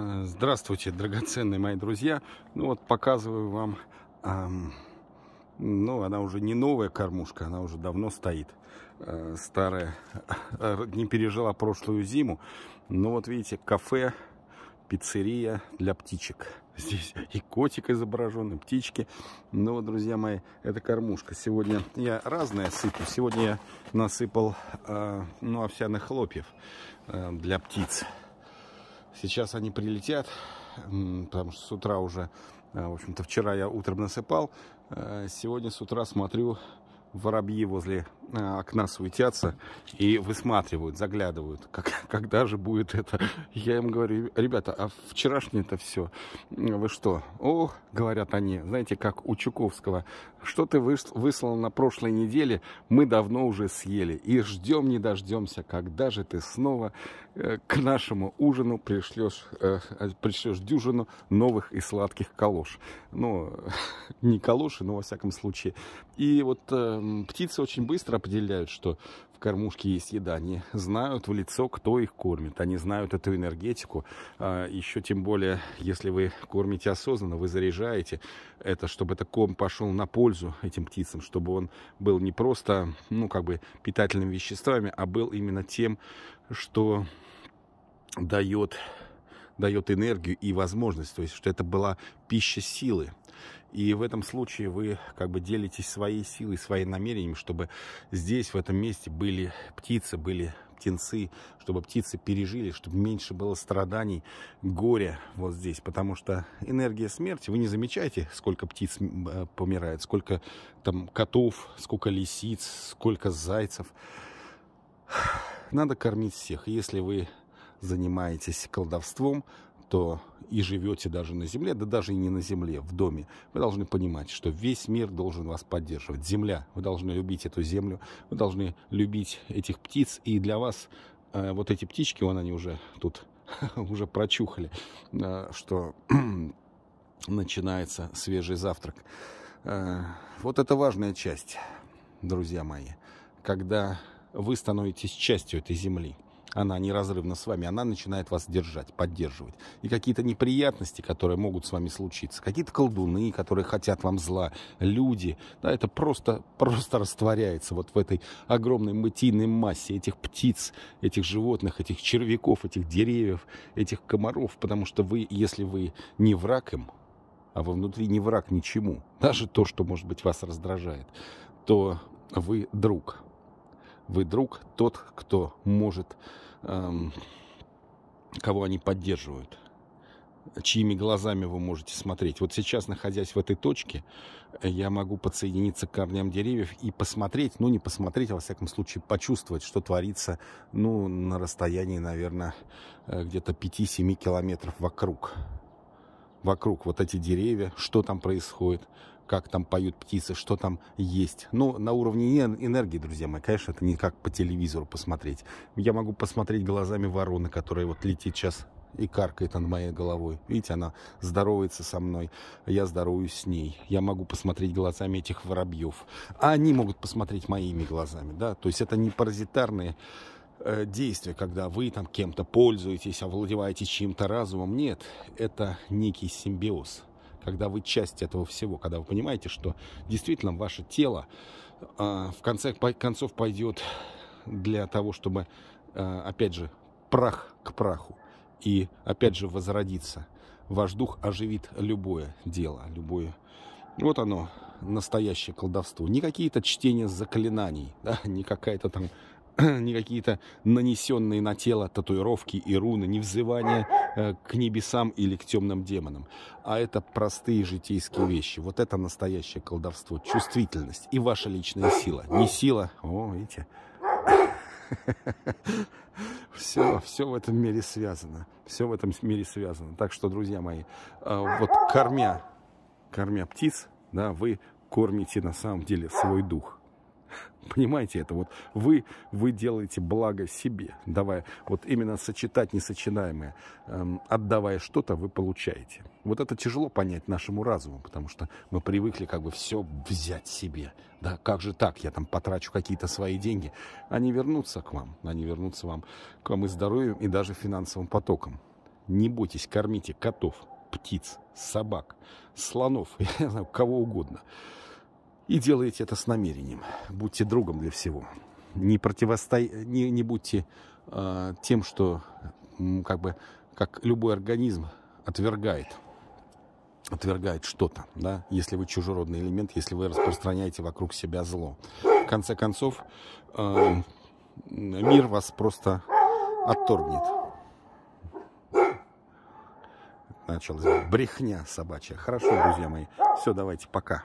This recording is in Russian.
Э, здравствуйте, драгоценные мои друзья. Ну вот показываю вам, эм, ну она уже не новая кормушка, она уже давно стоит, э, старая, э, не пережила прошлую зиму. Ну вот видите, кафе, пиццерия для птичек. Здесь и котик изображен, и птички. Ну вот, друзья мои, это кормушка. Сегодня я разное сыплю. Сегодня я насыпал э, ну, овсяных хлопьев э, для птиц. Сейчас они прилетят, потому что с утра уже, э, в общем-то, вчера я утром насыпал. Э, сегодня с утра смотрю, воробьи возле Э, окна суетятся и высматривают, заглядывают, как, когда же будет это. Я им говорю, ребята, а вчерашнее-то все, вы что? Ох, говорят они, знаете, как у Чуковского, что ты выслал на прошлой неделе, мы давно уже съели и ждем не дождемся, когда же ты снова э, к нашему ужину пришлешь, э, пришлешь дюжину новых и сладких калош. Ну, не калоши, но во всяком случае. И вот эм, птицы очень быстро определяют, что в кормушке есть еда. Они знают в лицо, кто их кормит. Они знают эту энергетику. А, Еще тем более, если вы кормите осознанно, вы заряжаете это, чтобы этот ком пошел на пользу этим птицам, чтобы он был не просто, ну, как бы питательными веществами, а был именно тем, что дает дает энергию и возможность, то есть, что это была пища силы, и в этом случае вы как бы делитесь своей силой, своим намерением, чтобы здесь, в этом месте были птицы, были птенцы, чтобы птицы пережили, чтобы меньше было страданий, горя вот здесь. Потому что энергия смерти, вы не замечаете, сколько птиц э, помирает, сколько там котов, сколько лисиц, сколько зайцев. Надо кормить всех. Если вы занимаетесь колдовством, кто и живете даже на земле, да даже и не на земле, в доме, вы должны понимать, что весь мир должен вас поддерживать. Земля, вы должны любить эту землю, вы должны любить этих птиц, и для вас э, вот эти птички, вон они уже тут уже прочухали, э, что начинается свежий завтрак. Э, вот это важная часть, друзья мои, когда вы становитесь частью этой земли – она неразрывно с вами, она начинает вас держать, поддерживать. И какие-то неприятности, которые могут с вами случиться, какие-то колдуны, которые хотят вам зла, люди, да, это просто, просто растворяется вот в этой огромной мытийной массе этих птиц, этих животных, этих червяков, этих деревьев, этих комаров, потому что вы, если вы не враг им, а вы внутри не враг ничему, даже то, что, может быть, вас раздражает, то вы друг, вы друг тот, кто может, эм, кого они поддерживают, чьими глазами вы можете смотреть. Вот сейчас, находясь в этой точке, я могу подсоединиться к корням деревьев и посмотреть, ну не посмотреть, а во всяком случае почувствовать, что творится, ну, на расстоянии, наверное, э, где-то 5-7 километров вокруг. Вокруг вот эти деревья, что там происходит, как там поют птицы, что там есть. Ну, на уровне энергии, друзья мои, конечно, это не как по телевизору посмотреть. Я могу посмотреть глазами вороны, которая вот летит сейчас и каркает над моей головой. Видите, она здоровается со мной, я здороваюсь с ней. Я могу посмотреть глазами этих воробьев. А они могут посмотреть моими глазами, да. То есть это не паразитарные э, действия, когда вы там кем-то пользуетесь, овладеваете чьим-то разумом. Нет, это некий симбиоз когда вы часть этого всего, когда вы понимаете, что действительно ваше тело э, в конце концов пойдет для того, чтобы, э, опять же, прах к праху и, опять же, возродиться. Ваш дух оживит любое дело, любое... Вот оно, настоящее колдовство. Не какие-то чтения заклинаний, да, не какая-то там не какие-то нанесенные на тело татуировки и руны, не взывание э, к небесам или к темным демонам. А это простые житейские вещи. Вот это настоящее колдовство, чувствительность и ваша личная сила. Не сила, о, видите, все, все в этом мире связано. Все в этом мире связано. Так что, друзья мои, э, вот кормя, кормя птиц, да, вы кормите на самом деле свой дух. Понимаете это? Вот вы, вы делаете благо себе, давая вот именно сочетать несочинаемое, эм, отдавая что-то, вы получаете. Вот это тяжело понять нашему разуму, потому что мы привыкли как бы все взять себе. Да, как же так? Я там потрачу какие-то свои деньги. Они вернутся к вам, они вернутся вам, к вам и здоровьем, и даже финансовым потоком. Не бойтесь, кормите котов, птиц, собак, слонов, я знаю, кого угодно. И делаете это с намерением. Будьте другом для всего. Не, противосто... не, не будьте э, тем, что как бы как любой организм отвергает отвергает что-то, да, если вы чужеродный элемент, если вы распространяете вокруг себя зло. В конце концов, э, мир вас просто отторгнет. Началась брехня собачья. Хорошо, друзья мои. Все, давайте, пока.